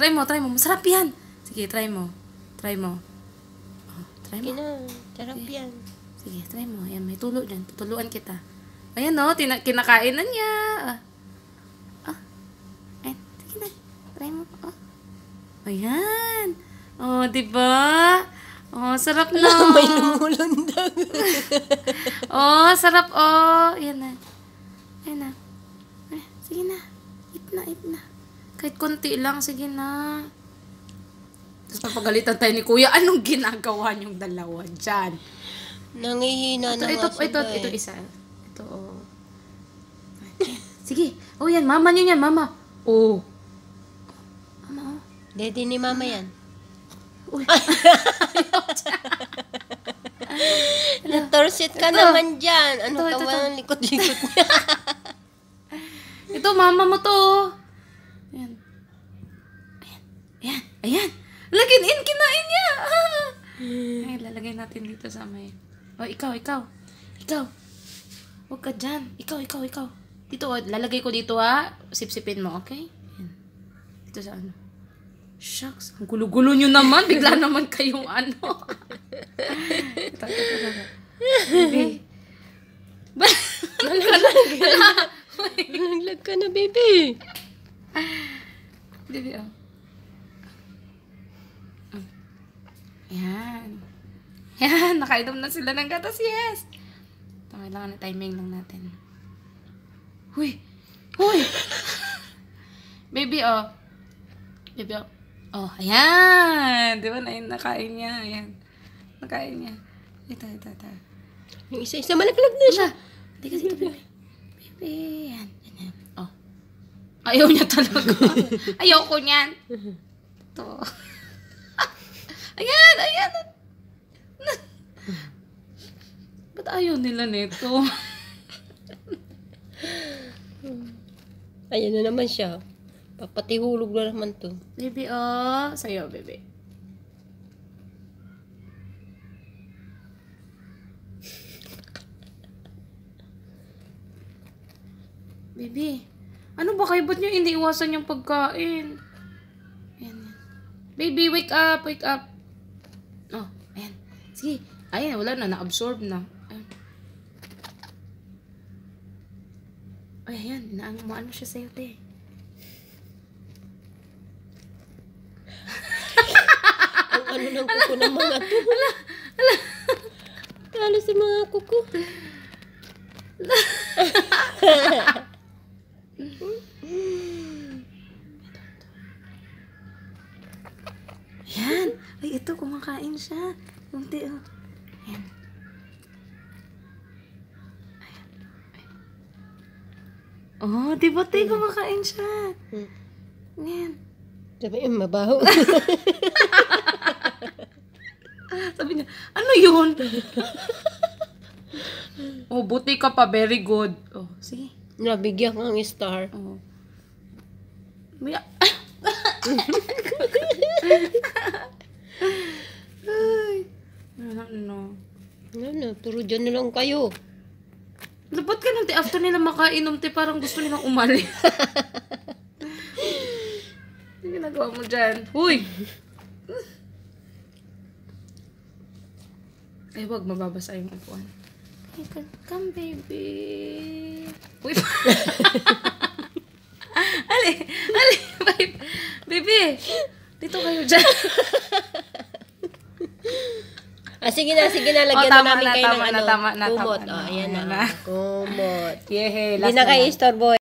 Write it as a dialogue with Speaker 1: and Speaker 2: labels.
Speaker 1: Try mo, try mo. Masarap yan. Sige, try mo. Try mo. Oh, try mo. sarap yan. Sige, try mo. Ayan, may tulo dyan. Tutuluan kita. Ayan o, oh, tina- kinakain na niya. Ah. Oh. Ayan, sige na. Try mo. Oh. Ayan. Oh, di ba? Oh, sarap na. No. may lumulundag. oh, sarap oh. Ayan na. Ayan na. Sige na. Eat na, eat na. Kahit konti lang, sige na. Tapos papagalitan tayo ni Kuya, anong ginagawa niyong dalawa dyan? Nangihina ito, na ito, nga ito, ito, eh. ito, isa. Ito, oh. Sige. Oh, yan. Mama niyo yan, mama. Oh. Mama, oh. Daddy ni mama yan. Uy. Natorsit ka ito. naman dyan. Ano ito, ito, ito. likod-likod niya. ito, mama mo to. Oh. natin dito sa may... oh, ikaw, ikaw. Ikaw. Huwag ka dyan. Ikaw, ikaw, ikaw. Dito, oh, lalagay ko dito ha. Ah. Sipsipin mo, okay? Yan. Dito sa ano. Shucks. Ang gulo-gulo nyo naman. Bigla naman kayong ano. Tata, tata, tata. Baby. Nalaglag ka na, baby. Baby, oh. Ayan. Yan, nakainom na sila ng gatas, yes! Ito, kailangan timing lang natin. Huy! Huy! Baby, oh. Baby, oh. Oh, ayan! Di ba, na, nakain niya, ayan. Nakain niya. Ito, ito, ito. Yung isa-isa, malaglag na siya. Hindi kasi ito, baby. Baby, ayan. ayan. Oh. Ayaw niya talaga. Ayaw ko niyan. Ito. ayan, ayan. Ba't ayaw nila nito? Ayan na naman siya. Papatihulog na naman to. Baby, oh. Sa'yo, baby. Baby, ano ba kayo? Ba't nyo iniiwasan yung pagkain? Ayan. Baby, wake up, wake up. Oh, ayan. Sige, ay, wala na. Na-absorb na. Ay, ayan. Naangmuan mo siya sa'yo, te. Ang ano ng kuko ng mga to. Ala, ala. Talo sa mga kuko. Yan. Ay, ito, kumakain siya. Yung teo. Oh. Ayan. Ayan. Ayan. Oh, di ba tayo kumakain siya? Hmm. Ayan. Diba yung mabaho? Sabi niya, ano yun? oh, buti ka pa, very good. Oh, sige. Nabigyan ka ng star. Oh. Maya. na. Puro dyan na lang kayo. Dapat ka lang, after nila makainom, te, parang gusto nilang umali. Ano ginagawa mo dyan? Huy! Ay, eh, wag mababasa yung upuan. come, baby. Uy, Ali, ali, babe. Baby, dito kayo dyan. Ah, sige na, sige na. Oh, Lagyan oh, na namin na, kayo tama ng na, ano. Tama na, kumot. Tama oh, ayan na. na. Kumot. Yehe. Hindi na kayo istorbo